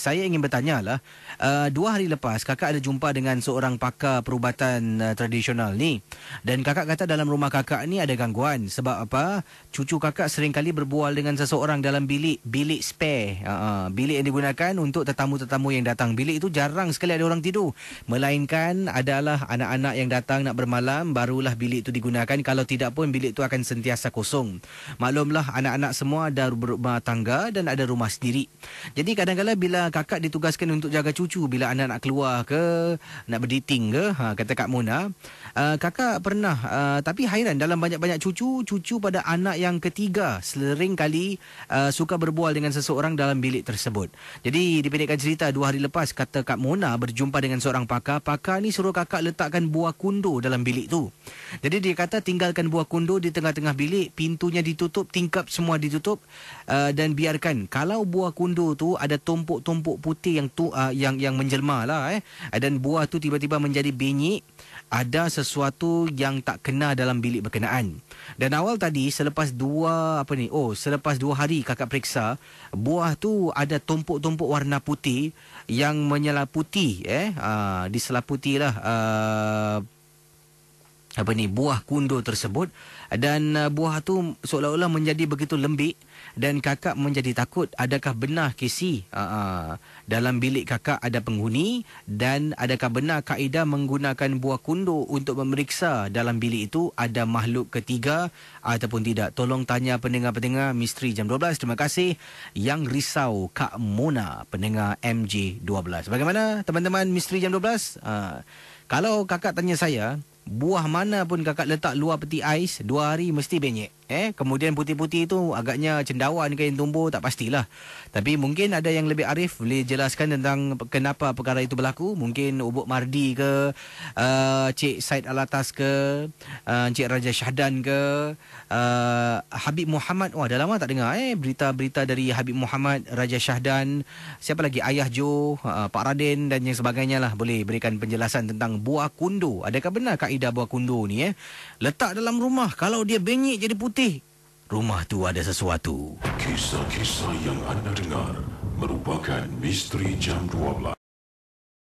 saya ingin bertanya lah uh, dua hari lepas kakak ada jumpa dengan seorang pakar perubatan uh, tradisional ni dan kakak kata dalam rumah kakak ni ada gangguan sebab apa cucu kakak sering kali berbual dengan seseorang dalam bilik bilik spare uh, bilik yang digunakan untuk tetamu-tetamu yang datang bilik itu jarang sekali ada orang tidur melainkan adalah anak-anak yang datang nak bermalam barulah bilik itu digunakan kalau tidak pun bilik itu akan sentiasa kosong maklumlah anak-anak semua ada rumah tangga dan ada rumah sendiri jadi kadang-kadang bila kakak ditugaskan untuk jaga cucu bila anak nak keluar ke nak berdating ke ha kata Kak Mona uh, kakak pernah uh, tapi hairan dalam banyak-banyak cucu cucu pada anak yang ketiga sering kali uh, suka berbual dengan seseorang dalam bilik tersebut jadi dipendekkan cerita dua hari lepas kata Kak Mona berjumpa dengan seorang pakar pakar ni suruh kakak letakkan buah kundur dalam bilik tu jadi dia kata tinggalkan buah kundur di tengah-tengah bilik pintunya ditutup tingkap semua ditutup uh, dan biarkan kalau buah kundur tu ada tumpuk-tumpuk tumpuk putih yang tu uh, yang yang menjelma lah eh dan buah tu tiba-tiba menjadi benyik ada sesuatu yang tak kena dalam bilik berkenaan dan awal tadi selepas dua apa ni oh selepas dua hari kakak periksa buah tu ada tumpuk-tumpuk warna putih yang menyelaputi eh uh, ah, diselaputilah uh, ah, apa ni buah kundur tersebut dan uh, buah tu seolah-olah menjadi begitu lembik dan kakak menjadi takut adakah benar kisi uh, uh, dalam bilik kakak ada penghuni dan adakah benar kaedah menggunakan buah kundur untuk memeriksa dalam bilik itu ada makhluk ketiga ataupun tidak tolong tanya pendengar-pendengar misteri jam 12 terima kasih yang risau Kak Mona pendengar MJ 12 bagaimana teman-teman misteri jam 12 uh, kalau kakak tanya saya buah mana pun kakak letak luar peti ais, dua hari mesti benyek. Eh, kemudian putih-putih itu agaknya cendawan ke yang tumbuh tak pastilah. Tapi mungkin ada yang lebih arif boleh jelaskan tentang kenapa perkara itu berlaku. Mungkin Ubuk Mardi ke, uh, Cik Said Alatas ke, uh, Cik Raja Syahdan ke, uh, Habib Muhammad. Wah, dah lama tak dengar eh berita-berita dari Habib Muhammad, Raja Syahdan, siapa lagi? Ayah Jo, uh, Pak Raden dan yang sebagainya lah boleh berikan penjelasan tentang buah kundu. Adakah benar kaedah buah kundu ni eh? Letak dalam rumah kalau dia bengik jadi putih putih. Rumah tu ada sesuatu. Kisah-kisah yang anda dengar merupakan misteri jam 12.